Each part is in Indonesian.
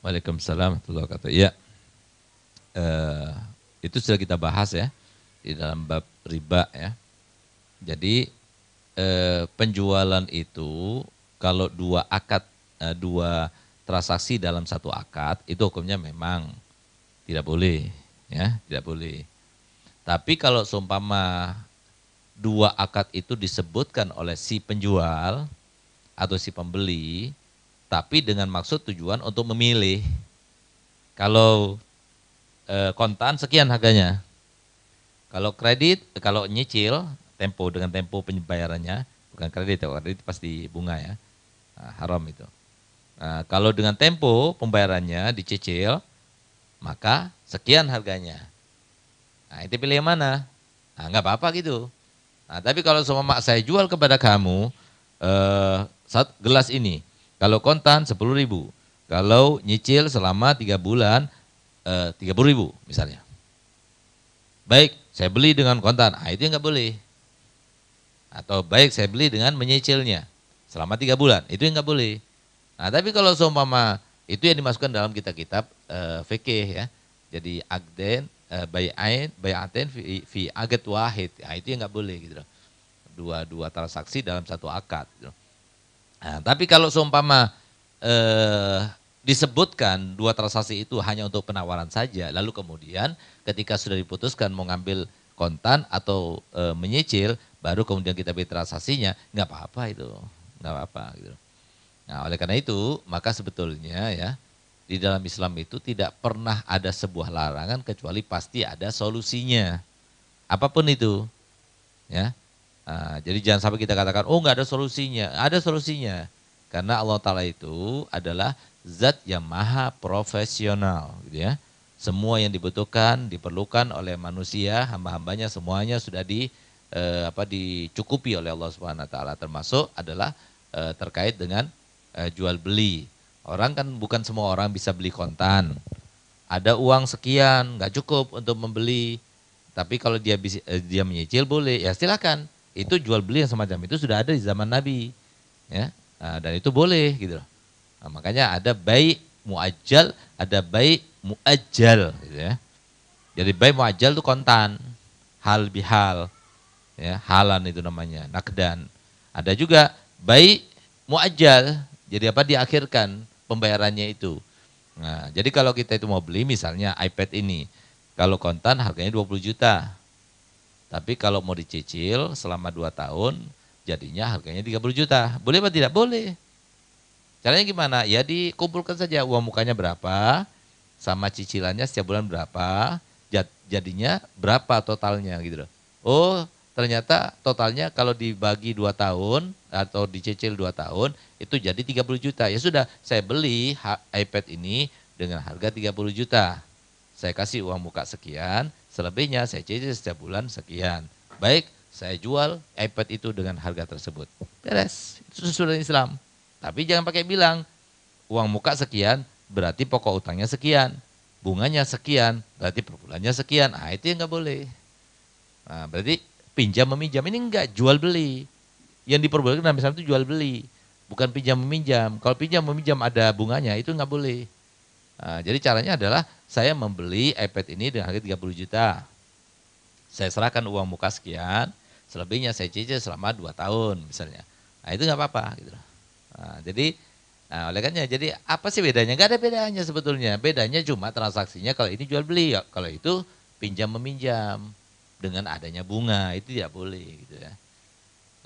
Waalaikumsalam warahmatullahi wabarakatuh. Ya, eh, itu sudah kita bahas ya di dalam bab riba ya. Jadi eh, penjualan itu kalau dua akad eh, dua transaksi dalam satu akad itu hukumnya memang tidak boleh ya, tidak boleh. Tapi kalau seumpama dua akad itu disebutkan oleh si penjual atau si pembeli tapi dengan maksud tujuan untuk memilih. Kalau e, kontan sekian harganya. Kalau kredit, kalau nyicil, tempo dengan tempo pembayarannya, bukan kredit, ya, kredit pasti bunga ya, nah, haram itu. Nah, kalau dengan tempo pembayarannya dicicil, maka sekian harganya. Nah, itu pilih yang mana? Nah, nggak apa-apa gitu. Nah, tapi kalau semua mak saya jual kepada kamu eh, gelas ini, kalau kontan sepuluh ribu. Kalau nyicil selama 3 bulan eh, puluh ribu misalnya. Baik, saya beli dengan kontan. Ah, itu nggak boleh. Atau baik saya beli dengan menyicilnya selama 3 bulan. Itu yang nggak boleh. Nah, tapi kalau seumpama itu yang dimasukkan dalam kitab-kitab eh, fikih ya. Jadi agden eh, bayain bayaten fi, fi aget wahid. Nah, itu yang nggak boleh gitu loh dua dua transaksi dalam satu akad. Gitu. Nah, tapi kalau seumpama eh, disebutkan dua transaksi itu hanya untuk penawaran saja, lalu kemudian ketika sudah diputuskan mau ngambil kontan atau e, menyicil, baru kemudian kita beli transaksinya, nggak apa-apa itu, nggak apa-apa gitu. Nah oleh karena itu maka sebetulnya ya di dalam Islam itu tidak pernah ada sebuah larangan kecuali pasti ada solusinya, apapun itu, ya. Nah, jadi jangan sampai kita katakan, oh nggak ada solusinya. Ada solusinya. Karena Allah Ta'ala itu adalah zat yang maha profesional. Gitu ya. Semua yang dibutuhkan, diperlukan oleh manusia, hamba-hambanya semuanya sudah di eh, apa dicukupi oleh Allah Subhanahu wa taala termasuk adalah eh, terkait dengan eh, jual beli. Orang kan bukan semua orang bisa beli kontan. Ada uang sekian, nggak cukup untuk membeli. Tapi kalau dia bisa, eh, dia menyicil boleh, ya silakan itu jual beli yang semacam itu sudah ada di zaman Nabi. Ya. Nah, dan itu boleh gitu loh. Nah, makanya ada baik muajjal, ada baik muajjal gitu ya. Jadi baik muajjal itu kontan, hal bihal. Ya, halan itu namanya, nakdan. Ada juga baik muajjal, jadi apa diakhirkan pembayarannya itu. Nah, jadi kalau kita itu mau beli misalnya iPad ini, kalau kontan harganya 20 juta. Tapi kalau mau dicicil selama 2 tahun, jadinya harganya 30 juta. Boleh apa tidak? Boleh. Caranya gimana? Ya dikumpulkan saja uang mukanya berapa, sama cicilannya setiap bulan berapa, jadinya berapa totalnya gitu loh. Oh ternyata totalnya kalau dibagi 2 tahun atau dicicil 2 tahun itu jadi 30 juta. Ya sudah saya beli iPad ini dengan harga 30 juta. Saya kasih uang muka sekian, Selebihnya saya cicil setiap bulan sekian. Baik, saya jual iPad itu dengan harga tersebut. Beres, itu sesudah Islam. Tapi jangan pakai bilang, uang muka sekian, berarti pokok utangnya sekian. Bunganya sekian, berarti perbulannya sekian. Ah, itu yang nggak boleh. Nah, berarti pinjam meminjam ini enggak jual beli. Yang diperbolehkan dalam Islam itu jual beli, bukan pinjam meminjam. Kalau pinjam meminjam ada bunganya itu enggak boleh. Nah, jadi caranya adalah saya membeli iPad ini dengan harga 30 juta. Saya serahkan uang muka sekian, selebihnya saya cicil selama 2 tahun misalnya. Nah itu nggak apa-apa gitu Nah, jadi nah, oleh karena jadi apa sih bedanya? Gak ada bedanya sebetulnya. Bedanya cuma transaksinya kalau ini jual beli, kalau itu pinjam meminjam dengan adanya bunga itu tidak boleh gitu ya.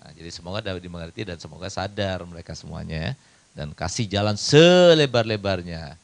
Nah, jadi semoga dapat dimengerti dan semoga sadar mereka semuanya ya. dan kasih jalan selebar-lebarnya